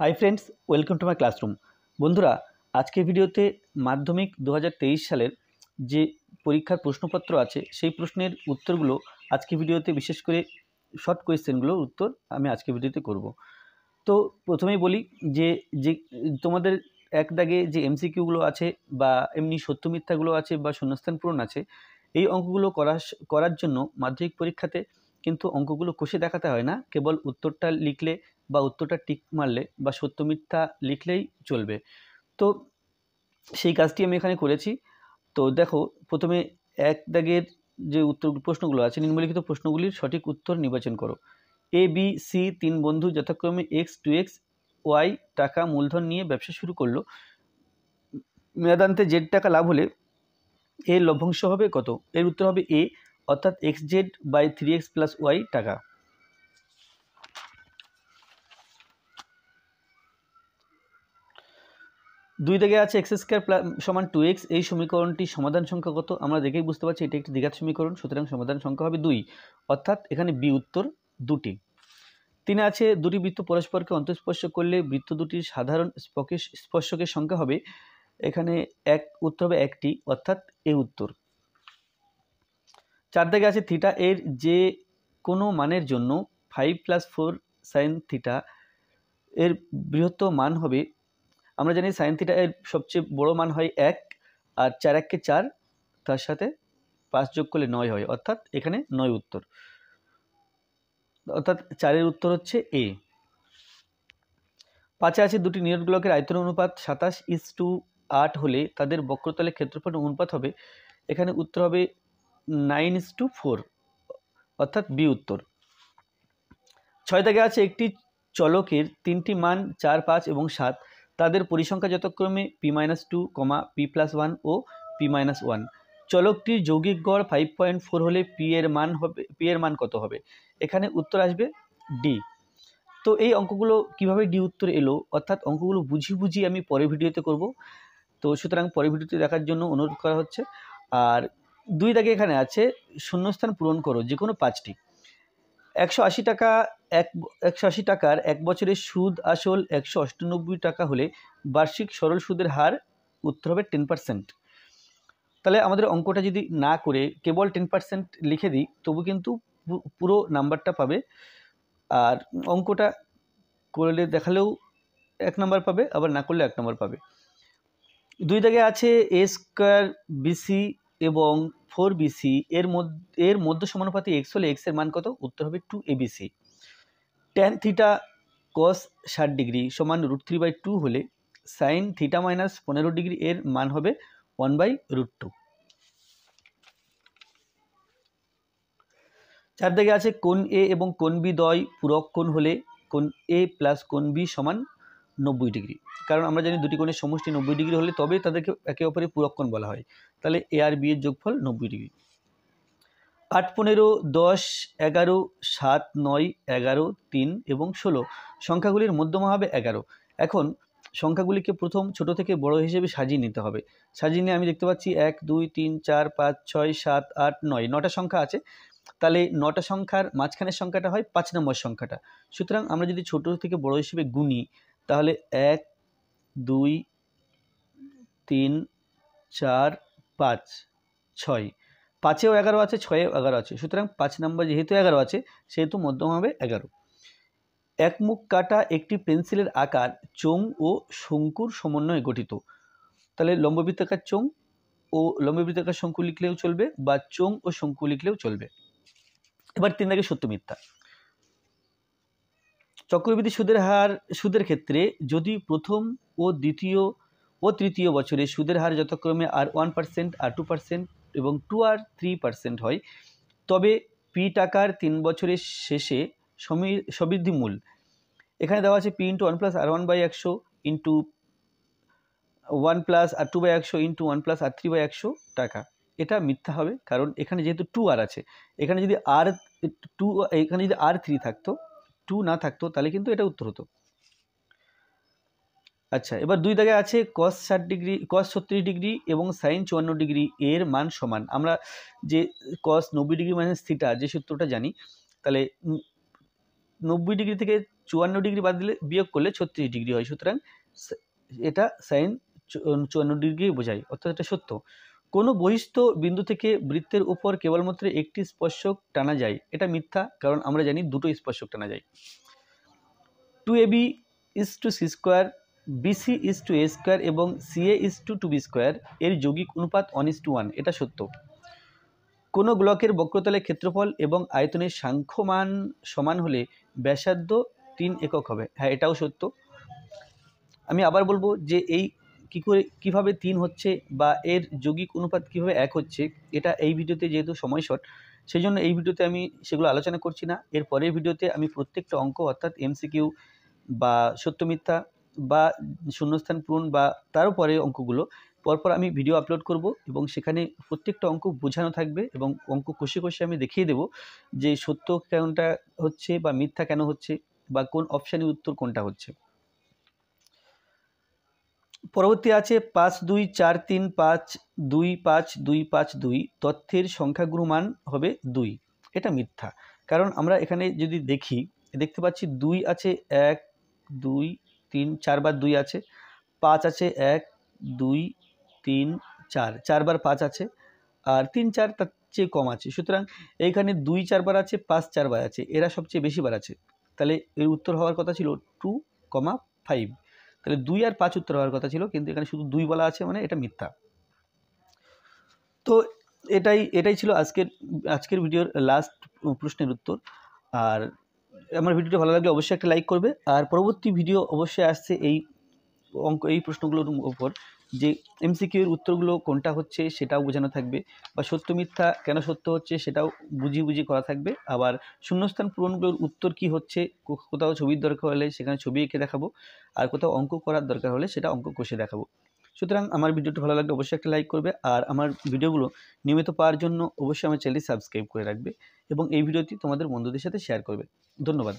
high friends welcome to my classroom বন্ধুরা আজকে ভিডিওতে মাধ্যমিক দু সালের যে পরীক্ষার প্রশ্নপত্র আছে সেই প্রশ্নের উত্তরগুলো আজকে ভিডিওতে বিশেষ করে শর্ট কোয়েশ্চেনগুলোর উত্তর আমি আজকে ভিডিওতে করব তো প্রথমেই বলি যে যে তোমাদের এক দাগে যে এমসিকিউগুলো আছে বা এমনি সত্য মিথ্যাগুলো আছে বা শূন্যস্থান পূরণ আছে এই অঙ্কগুলো করা করার জন্য মাধ্যমিক পরীক্ষাতে কিন্তু অঙ্কগুলো কষে দেখাতে হয় না কেবল উত্তরটা লিখলে বা উত্তরটা টিক মারলে বা সত্য মিথ্যা লিখলেই চলবে তো সেই কাজটি আমি এখানে করেছি তো দেখো প্রথমে এক দাগের যে উত্তর প্রশ্নগুলো আছে নিম্নলিখিত প্রশ্নগুলির সঠিক উত্তর নির্বাচন করো এ বি সি তিন বন্ধু যথাক্রমে এক্স টু এক্স ওয়াই টাকা মূলধন নিয়ে ব্যবসা শুরু করলো মেয়াদান্তে জেড টাকা লাভ হলে এর লভ্যাংশ হবে কত এর উত্তর হবে এ অর্থাৎ X Z by three X plus Y টাকা দুই দিকে আছে এক্স স্কোয়ার সমান টু এক্স এই সমীকরণটি সমাধান সংখ্যা কত আমরা দেখেই বুঝতে পারছি এটি একটি দ্বিঘাত সমীকরণ সুতরাং সমাধান সংখ্যা হবে দুই অর্থাৎ এখানে বি উত্তর দুটি তিনে আছে দুটি বৃত্ত পরস্পরকে অন্তঃস্পর্শ করলে বৃত্ত দুটির সাধারণ স্পকে স্পর্শকের সংখ্যা হবে এখানে এক উত্তর হবে একটি অর্থাৎ এ উত্তর চার দিকে আছে থিটা এর যে কোনো মানের জন্য five plus four sine theta এর বৃহত্তম মান হবে আমরা জানি সাইন থিটা এর সবচেয়ে বড় মান হয় এক আর চার এককে চার তার সাথে পাঁচ যোগ করলে নয় হয় অর্থাৎ এখানে নয় উত্তর অর্থাৎ চারের উত্তর হচ্ছে এ পাঁচে আছে দুটি নিয়তগুলোকের আয়তন অনুপাত সাতাশ ইস টু আট হলে তাদের বক্রতলে ক্ষেত্রফল অনুপাত হবে এখানে উত্তর হবে নাইন ইস টু ফোর অর্থাৎ বি উত্তর ছয় দাগে আছে একটি চলকের তিনটি মান চার পাঁচ এবং সাত তাদের পরিসংখ্যা যথাক্রমে P minus two comma P plus one ও পি মাইনাস ওয়ান চলকটির যৌগিক গড় ফাইভ পয়েন্ট ফোর হলে পি এর মান হবে পি এর মান কত হবে এখানে উত্তর আসবে ডি তো এই অঙ্কগুলো কিভাবে ডি উত্তর এলো অর্থাৎ অঙ্কগুলো বুঝি বুঝি আমি পরে ভিডিওতে করব তো সুতরাং পরে ভিডিওতে দেখার জন্য অনুরোধ করা হচ্ছে আর দুই দাগে এখানে আছে শূন্যস্থান পূরণ করো যে কোনো পাঁচটি একশো আশি টাকা এক একশো আশি টাকার এক বছরের সুদ আসল একশো অষ্টানব্বই টাকা হলে বার্ষিক সরল সুদের হার উত্তর হবে টেন পার্সেন্ট তাহলে আমাদের অঙ্কটা যদি না করে কেবল টেন পার্সেন্ট লিখে দিই তবু কিন্তু পুরো নাম্বারটা পাবে আর অঙ্কটা করলে দেখালেও এক নাম্বার পাবে আবার না করলে এক নাম্বার পাবে দুই দাগে আছে এ স্কোয়ার বিসি এবং ফোর বিসি এর মধ্যে এর মধ্যে সমানুপাতি এক্স হলে এক্স এর মান কত উত্তর হবে two ABC tan theta cos ষাট ডিগ্রি সমান রুট থ্রি বাই টু হলে সাইন থিটা মাইনাস পনেরো ডিগ্রি এর মান হবে ওয়ান বাই রুট টু চারদিকে আছে কোন এ এবং কোন বি দয় পূরক কোণ হলে কোন এ প্লাস কোন বি সমান নব্বই ডিগ্রি কারণ আমরা জানি দুটি কোণের সমষ্টি নব্বই ডিগ্রি হলে তবেই তাদেরকে একে অপরে পূরক কোণ বলা হয় তাহলে এ আর বি এর যোগফল নব্বই ডিগ্রি আট পনেরো দশ এগারো সাত নয় এগারো তিন এবং ষোলো সংখ্যাগুলির মধ্যমা হবে এগারো এখন সংখ্যাগুলিকে প্রথম ছোট থেকে বড় হিসেবে সাজিয়ে নিতে হবে সাজিয়ে নিয়ে আমি দেখতে পাচ্ছি এক দুই তিন চার পাঁচ ছয় সাত আট নয় নটা সংখ্যা আছে তাহলে নটা সংখ্যার মাঝখানের সংখ্যাটা হয় পাঁচ নম্বর সংখ্যাটা সুতরাং আমরা যদি ছোট থেকে বড় হিসেবে গুনি তাহলে এক দুই তিন চার পাঁচ ছয় পাঁচেও এগারো আছে ছয়েও এগারো আছে সুতরাং পাঁচ নম্বর যেহেতু এগারো আছে সেহেতু মধ্যম হবে এগারো এক মুখ কাটা একটি পেন্সিলের আকার চোং ও শঙ্কুর সমন্বয়ে গঠিত তাহলে লম্ববৃত্তাকার চোং ও লম্ববৃত্তাকার শঙ্কু লিখলেও চলবে বা চোং ও শঙ্কু লিখলেও চলবে এবার তিন দাগে সত্য মিথ্যা চক্রবৃদ্ধি সুদের হার সুদের ক্ষেত্রে যদি প্রথম ও দ্বিতীয় ও তৃতীয় বছরে সুদের হার যথাক্রমে R one percent R two percent এবং টু আর থ্রি পার্সেন্ট হয় তবে পি টাকার তিন বছরের শেষে সমৃদ্ধি মূল এখানে দেওয়া আছে P into one plus R one by একশো into one plus R two by একশো into one plus R three by একশো টাকা এটা মিথ্যা হবে কারণ এখানে যেহেতু টু আর আছে এখানে যদি আর টু এখানে যদি আর থ্রি থাকতো টু না থাকতো তাহলে কিন্তু এটা উত্তর হতো আচ্ছা এবার দুই দাগে আছে কস ষাট ডিগ্রি কস ছত্রিশ ডিগ্রি এবং সাইন চুয়ান্ন ডিগ্রি এর মান সমান আমরা যে কস নব্বই ডিগ্রি মাইনাস থিটা যে সূত্রটা জানি তাহলে নব্বই ডিগ্রি থেকে চুয়ান্ন ডিগ্রি বাদ দিলে বিয়োগ করলে ছত্রিশ ডিগ্রি হয় সুতরাং এটা সাইন চুয়ান্ন ডিগ্রি বোঝায় অর্থাৎ এটা সত্য কোনো বহিষ্ঠ বিন্দু থেকে বৃত্তের উপর কেবলমাত্র একটি স্পর্শক টানা যায় এটা মিথ্যা কারণ আমরা জানি দুটো স্পর্শক টানা যায় two AB is to C square BC is to A square এবং CA is to two B square এর যৌগিক অনুপাত ওয়ান ইস টু ওয়ান এটা সত্য কোনো ব্লকের বক্রতলের ক্ষেত্রফল এবং আয়তনের সাংখ্যমান সমান হলে ব্যাসার্ধ তিন একক হবে হ্যাঁ এটাও সত্য আমি আবার বলবো যে এই কী করে কীভাবে তিন হচ্ছে বা এর যৌগিক অনুপাত কীভাবে এক হচ্ছে এটা এই ভিডিওতে যেহেতু সময় শর্ট সেই জন্য এই ভিডিওতে আমি সেগুলো আলোচনা করছি না এর পরের ভিডিওতে আমি প্রত্যেকটা অঙ্ক অর্থাৎ এমসিকিউ বা সত্যমিথ্যা বা শূন্যস্থান পূরণ বা তারও পরে অঙ্কগুলো পরপর আমি ভিডিও আপলোড করব এবং সেখানে প্রত্যেকটা অঙ্ক বোঝানো থাকবে এবং অঙ্ক কষে কষে আমি দেখিয়ে দেব যে সত্য কেনটা হচ্ছে বা মিথ্যা কেন হচ্ছে বা কোন অপশানের উত্তর কোনটা হচ্ছে পরবর্তী আছে পাঁচ দুই চার তিন পাঁচ দুই পাঁচ দুই পাঁচ দুই তথ্যের সংখ্যাগুরু মান হবে দুই এটা মিথ্যা কারণ আমরা এখানে যদি দেখি দেখতে পাচ্ছি দুই আছে এক দুই তিন চারবার দুই আছে পাঁচ আছে এক দুই তিন চার চারবার পাঁচ আছে আর তিন চার তার চেয়ে কম আছে সুতরাং এইখানে দুই চারবার আছে পাঁচ চারবার আছে এরা সবচেয়ে বেশিবার আছে তাহলে এর উত্তর হওয়ার কথা ছিল টু কমা ফাইভ তাহলে দুই আর পাঁচ উত্তর হওয়ার কথা ছিল কিন্তু এখানে শুধু দুই বলা আছে মানে এটা মিথ্যা তো এটাই এটাই ছিল আজকের আজকের ভিডিওর লাস্ট প্রশ্নের উত্তর আর আমার ভিডিওটা ভালো লাগলে অবশ্যই একটা লাইক করবে আর পরবর্তী ভিডিও অবশ্যই আসছে এই অঙ্ক এই প্রশ্নগুলোর উপর যে এমসিকিউর উত্তরগুলো কোনটা হচ্ছে সেটাও বোঝানো থাকবে বা সত্য মিথ্যা কেন সত্য হচ্ছে সেটাও বুঝিয়ে বুঝিয়ে করা থাকবে আবার শূন্যস্থান পূরণগুলোর উত্তর কি হচ্ছে কোথাও ছবির দরকার হলে সেখানে ছবি এঁকে দেখাবো আর কোথাও অঙ্ক করার দরকার হলে সেটা অঙ্ক কষে দেখাবো সুতরাং আমার ভিডিওটি ভালো লাগলে অবশ্যই একটা লাইক করবে আর আমার ভিডিওগুলো নিয়মিত পাওয়ার জন্য অবশ্যই আমার চ্যানেলটি সাবস্ক্রাইব করে রাখবে এবং এই ভিডিওটি তোমাদের বন্ধুদের সাথে শেয়ার করবে ধন্যবাদ